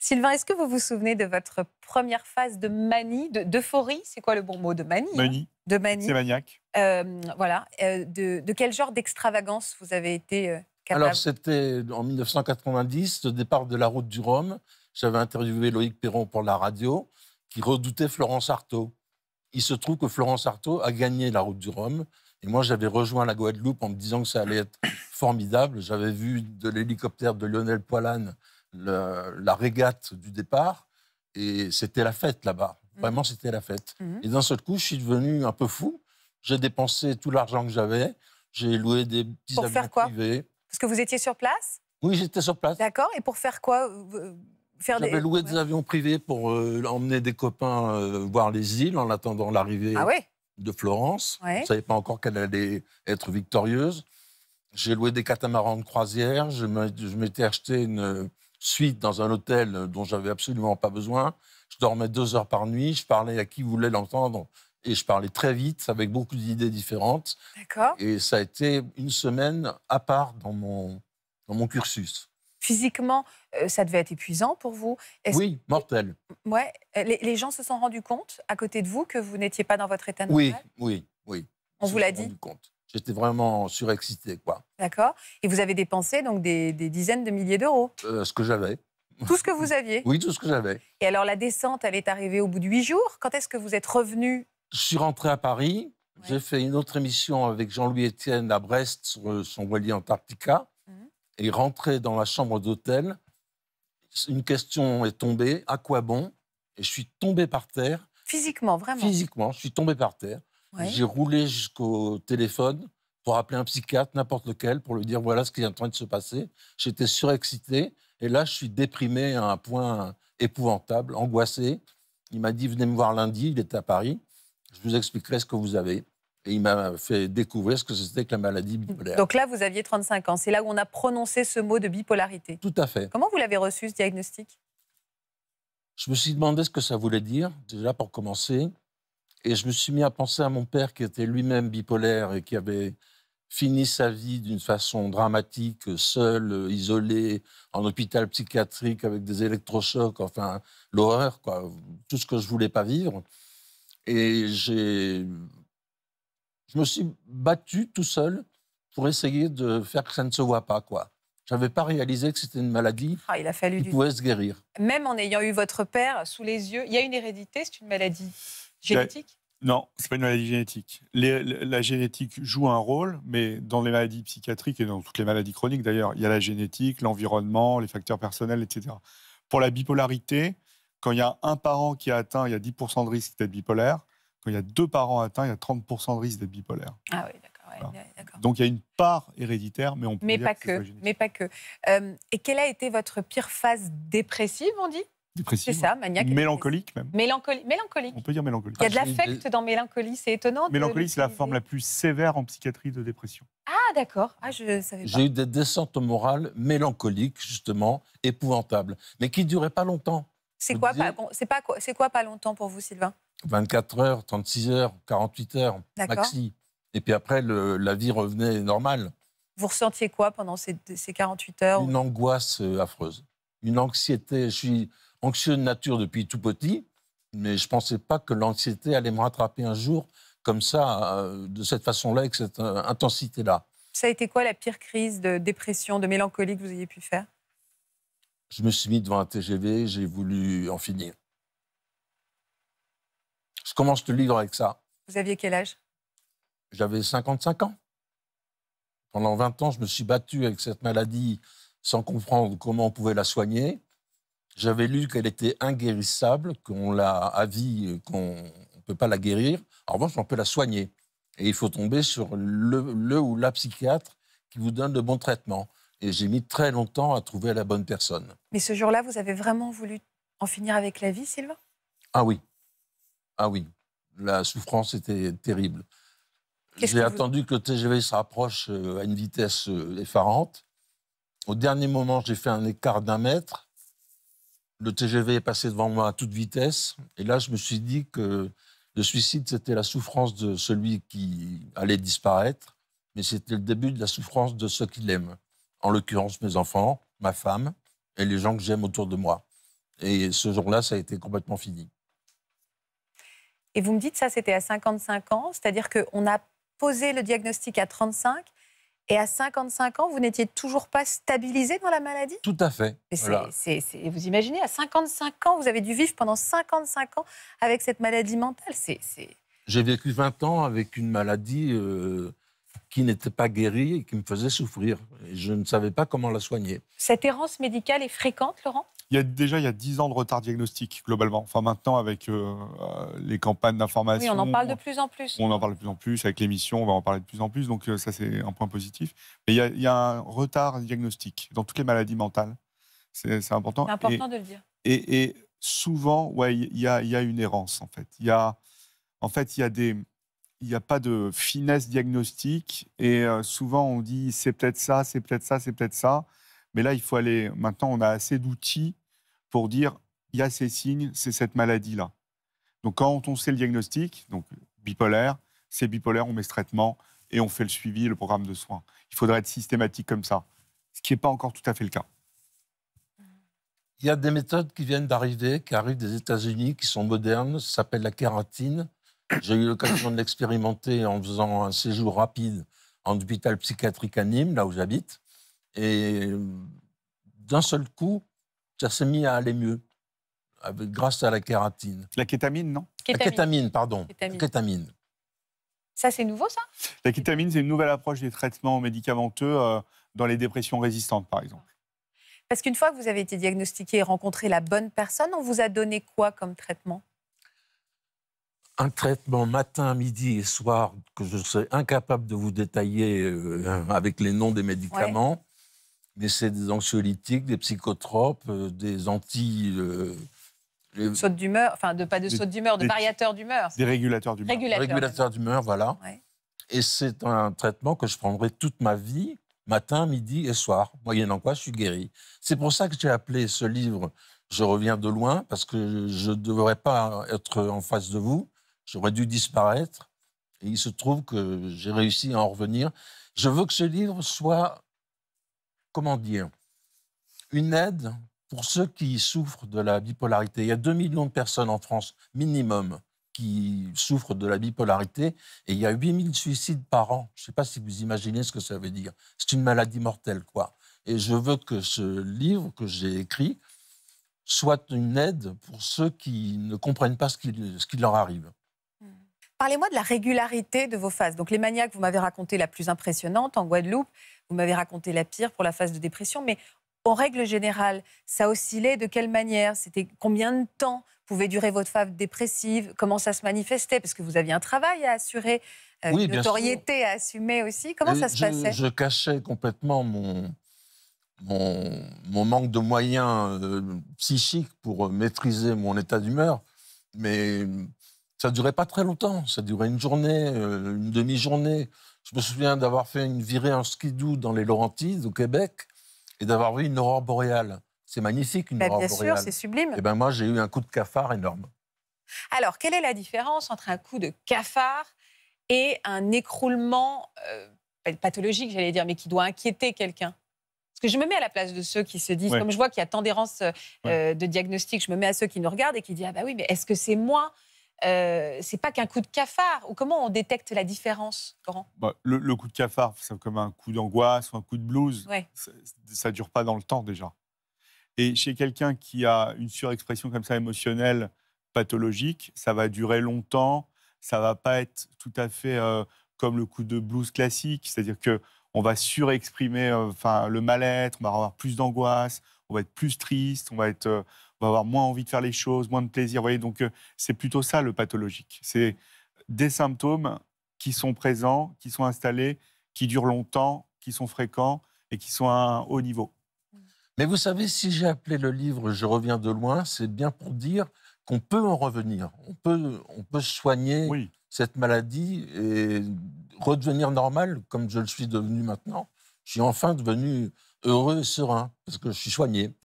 Sylvain, est-ce que vous vous souvenez de votre première phase de manie, d'euphorie C'est quoi le bon mot De manie hein? Manie. de manie. C'est maniaque. Euh, voilà. Euh, de, quel genre d'extravagance vous avez été euh, capable Alors, c'était en 1990, le départ de la route du Rhum. J'avais interviewé Loïc Perron pour la radio, qui redoutait Florence Artaud. Il se trouve que Florence Artaud a gagné la route du Rhum. Et moi, j'avais rejoint la Guadeloupe en me disant que ça allait être formidable. J'avais vu de l'hélicoptère de Lionel Poilane la, régate du départ et c'était la fête là-bas. Mmh. Vraiment, c'était la fête. Mmh. Et d'un seul coup, je suis devenu un peu fou. J'ai dépensé tout l'argent que j'avais. J'ai loué des petits pour avions faire quoi Parce que vous étiez sur place Oui, j'étais sur place. D'accord. Et pour faire quoi euh, euh, faire J'avais loué des avions privés pour euh, emmener des copains voir les îles en attendant l'arrivée ah de Florence. Je ne savais pas encore qu'elle allait être victorieuse. J'ai loué des catamarans de croisière. Je m'étais acheté une, suite dans un hôtel euh, dont j'avais absolument pas besoin. Je dormais deux heures par nuit, je parlais à qui voulait l'entendre et je parlais très vite avec beaucoup d'idées différentes. D'accord. Et ça a été une semaine à part dans mon, dans mon cursus. Physiquement, euh, ça devait être épuisant pour vous. oui, mortel. Ouais, euh, les, gens se sont rendus compte à côté de vous que vous n'étiez pas dans votre état normal. Oui, oui, oui. On vous l'a dit. J'étais vraiment surexcité, quoi. D'accord. Et vous avez dépensé donc des, dizaines de milliers d'euros euh, Ce que j'avais. Tout ce que vous aviez Oui, tout ce que j'avais. Et alors, la descente, elle est arrivée au bout de huit jours. Quand est-ce que vous êtes revenu Je suis rentré à Paris. J'ai fait une autre émission avec Jean-Louis Etienne à Brest sur euh, son voilier Antarctica. Mhm. Et rentré dans la chambre d'hôtel, une question est tombée à quoi bon Et je suis tombé par terre. Physiquement, vraiment Physiquement, je suis tombé par terre. J'ai roulé jusqu'au téléphone pour appeler un psychiatre, n'importe lequel, pour lui dire voilà ce qui est en train de se passer. J'étais surexcité et là, je suis déprimé à un point épouvantable, angoissé. Il m'a dit venez me voir lundi, il était à Paris, je vous expliquerai ce que vous avez. Et il m'a fait découvrir ce que c'était que la maladie bipolaire. Donc là, vous aviez 35 ans. C'est là où on a prononcé ce mot de bipolarité. Tout à fait. Comment vous l'avez reçu, ce diagnostic Je me suis demandé ce que ça voulait dire, déjà pour commencer. Et je me suis mis à penser à mon père qui était lui-même bipolaire et qui avait fini sa vie d'une façon dramatique, seul, isolé, en hôpital psychiatrique avec des électrochocs, enfin l'horreur, quoi, tout ce que je voulais pas vivre. Et j'ai, je me suis battu tout seul pour essayer de faire que ça ne se voit pas, quoi. J'avais pas réalisé que c'était une maladie ah, il a fallu qui pouvait se guérir. Même en ayant eu votre père sous les yeux, il y a une hérédité, c'est une maladie. Génétique non, c'est pas une maladie génétique. la génétique joue un rôle, mais dans les maladies psychiatriques et dans toutes les maladies chroniques d'ailleurs, il y a la génétique, l'environnement, les facteurs personnels, etc. Pour la bipolarité, quand il y a un parent qui a atteint, il y a 10% de risque d'être bipolaire. Quand il y a deux parents atteints, il y a 30% de risque d'être bipolaire. Ah oui, d'accord. Donc il y a une part héréditaire, mais on peut mais pas que, Mais pas que. Euh, et quelle a été votre pire phase dépressive, on dit c'est ça, hein. maniaque. Mélancolique même. mélancolique. On peut dire mélancolique. Il y a de l'affect dans mélancolie, c'est étonnant. Mélancolie, c'est la forme la plus sévère en psychiatrie de dépression. Ah d'accord, ah, je savais pas. J'ai eu des descentes morales mélancoliques, justement, épouvantables, mais qui ne duraient pas longtemps. C'est quoi, pas, c'est pas, c'est quoi pas longtemps pour vous, Sylvain 24 heures, 36 heures, 48 heures, maxi. Et puis après, la vie revenait normale. Vous ressentiez quoi pendant ces, ces 48 heures Une angoisse euh, affreuse, une anxiété. Je suis anxieux de nature depuis tout petit, mais je ne pensais pas que l'anxiété allait me rattraper un jour comme ça, euh, de cette façon-là, avec cette euh, intensité-là. Ça a été quoi la pire crise de dépression, de mélancolie que vous ayez pu faire Je me suis mis devant un TGV, j'ai voulu en finir. Je commence le livre avec ça. Vous aviez quel âge J'avais 55 ans. Pendant 20 ans, je me suis battu avec cette maladie sans comprendre comment on pouvait la soigner. J'avais lu qu'elle était inguérissable, qu'on l'a à qu'on ne peut pas la guérir. En revanche, on peut la soigner. Et il faut tomber sur le, ou la psychiatre qui vous donne le bon traitement. Et j'ai mis très longtemps à trouver la bonne personne. Mais ce jour-là, vous avez vraiment voulu en finir avec la vie, Sylvain Ah oui. Ah oui. La souffrance était terrible. J'ai attendu que le TGV se rapproche euh, à une vitesse euh, effarante. Au dernier moment, j'ai fait un écart d'un mètre le TGV est passé devant moi à toute vitesse. Et là, je me suis dit que le suicide, c'était la souffrance de celui qui allait disparaître, mais c'était le début de la souffrance de ceux qui l'aiment. En l'occurrence, mes enfants, ma femme et les gens que j'aime autour de moi. Et ce jour-là, ça a été complètement fini. Et vous me dites ça, c'était à 55 ans, c'est-à-dire qu'on a posé le diagnostic à 35 et à 55 ans, vous n'étiez toujours pas stabilisé dans la maladie Tout à fait. Et vous imaginez, à 55 ans, vous avez dû vivre pendant 55 ans avec cette maladie mentale. J'ai vécu 20 ans avec une maladie euh, qui n'était pas guérie et qui me faisait souffrir. je ne savais pas comment la soigner. Cette errance médicale est fréquente, Laurent il y a déjà il y a 10 ans de retard diagnostique globalement. Enfin maintenant avec euh, euh, les campagnes d'information. Oui, on en parle de plus en plus. On en parle de plus en plus avec l'émission, on va en parler de plus en plus. Donc euh, ça c'est un point positif. Mais il y, a, un retard diagnostique dans toutes les maladies mentales. C'est important. C'est important et, de le dire. Et, et souvent ouais il y a, il y a une errance en fait. Il y a en fait il y a des il n'y a pas de finesse diagnostique. Et euh, souvent, on dit c'est peut-être ça, c'est peut-être ça, c'est peut-être ça. Mais là, il faut aller. Maintenant, on a assez d'outils pour dire il y a ces signes, c'est cette maladie-là. Donc, quand on sait le diagnostic, donc bipolaire, c'est bipolaire, on met ce traitement et on fait le suivi, le programme de soins. Il faudrait être systématique comme ça, ce qui n'est pas encore tout à fait le cas. Il y a des méthodes qui viennent d'arriver, qui arrivent des États-Unis, qui sont modernes. Ça s'appelle la kératine. J'ai eu l'occasion de l'expérimenter en faisant un séjour rapide en hôpital psychiatrique à Nîmes, là où j'habite. Et euh, d'un seul coup, ça s'est mis à aller mieux avec, grâce à la kératine. La kétamine, non La kétamine, pardon. Kétamine. kétamine. Ça, c'est nouveau, ça La kétamine, c'est une nouvelle approche des traitements médicamenteux euh, dans les dépressions résistantes, par exemple. Parce qu'une fois que vous avez été diagnostiqué et rencontré la bonne personne, on vous a donné quoi comme traitement un traitement matin, midi et soir que je serais incapable de vous détailler euh, avec les noms des médicaments. Mais c'est des anxiolytiques, des psychotropes, euh, des anti... Euh, les... d'humeur, enfin de, pas de sautes d'humeur, de variateur d'humeur. Des régulateurs d'humeur. Régulateurs d'humeur, voilà. Et c'est un traitement que je prendrai toute ma vie, matin, midi et soir, moyennant quoi je suis guéri. C'est pour ça que j'ai appelé ce livre Je reviens de loin, parce que je ne devrais pas être en face de vous J'aurais dû disparaître. Et il se trouve que j'ai réussi à en revenir. Je veux que ce livre soit, comment dire, une aide pour ceux qui souffrent de la bipolarité. Il y a 2 millions de personnes en France, minimum, qui souffrent de la bipolarité. Et il y a 8000 suicides par an. Je ne sais pas si vous imaginez ce que ça veut dire. C'est une maladie mortelle, quoi. Et je veux que ce livre que j'ai écrit soit une aide pour ceux qui ne comprennent pas ce qui, ce qui leur arrive. Parlez-moi de la régularité de vos phases. Donc les maniaques, vous m'avez raconté la plus impressionnante en Guadeloupe, vous m'avez raconté la pire pour la phase de dépression, mais en règle générale, ça oscillait de quelle manière C'était combien de temps pouvait durer votre phase dépressive Comment ça se manifestait Parce que vous aviez un travail à assurer, euh, une notoriété à assumer aussi. Comment ça se passait Je cachais complètement mon, mon, manque de moyens euh, psychiques pour euh, maîtriser mon état d'humeur. Mais ça durait pas très longtemps. Ça durait une journée, euh, une demi-journée. Je me souviens d'avoir fait une virée en skidoo dans les Laurentides, au Québec, et d'avoir vu une aurore boréale. C'est magnifique, une bah, aurore boréale. Bien sûr, c'est sublime. Et eh ben moi, j'ai eu un coup de cafard énorme. Alors, quelle est la différence entre un coup de cafard et un écroulement euh, pathologique, j'allais dire, mais qui doit inquiéter quelqu'un parce que je me mets à la place de ceux qui se disent, comme je vois qu'il y a tant d'errance euh, de diagnostic, je me mets à ceux qui nous regardent et qui disent Ah, bah oui, mais est-ce que c'est moi euh, c'est pas qu'un coup de cafard. Ou comment on détecte la différence, bah, Laurent le, coup de cafard, c'est comme un coup d'angoisse ou un coup de blues. Ça, ne dure pas dans le temps déjà. Et chez quelqu'un qui a une surexpression comme ça émotionnelle pathologique, ça va durer longtemps. Ça va pas être tout à fait euh, comme le coup de blues classique, c'est-à-dire que on va surexprimer euh, enfin le mal-être, on va avoir plus d'angoisse, on va être plus triste, on va être on va avoir moins envie de faire les choses, moins de plaisir. voyez, donc euh, c'est plutôt ça le pathologique. C'est des symptômes qui sont présents, qui sont installés, qui durent longtemps, qui sont fréquents et qui sont à un haut niveau. Mais vous savez, si j'ai appelé le livre Je reviens de loin, c'est bien pour dire qu'on peut en revenir. On peut, on peut soigner cette maladie et redevenir normal, comme je le suis devenu maintenant. Je suis enfin devenu heureux et serein, parce que je suis soigné.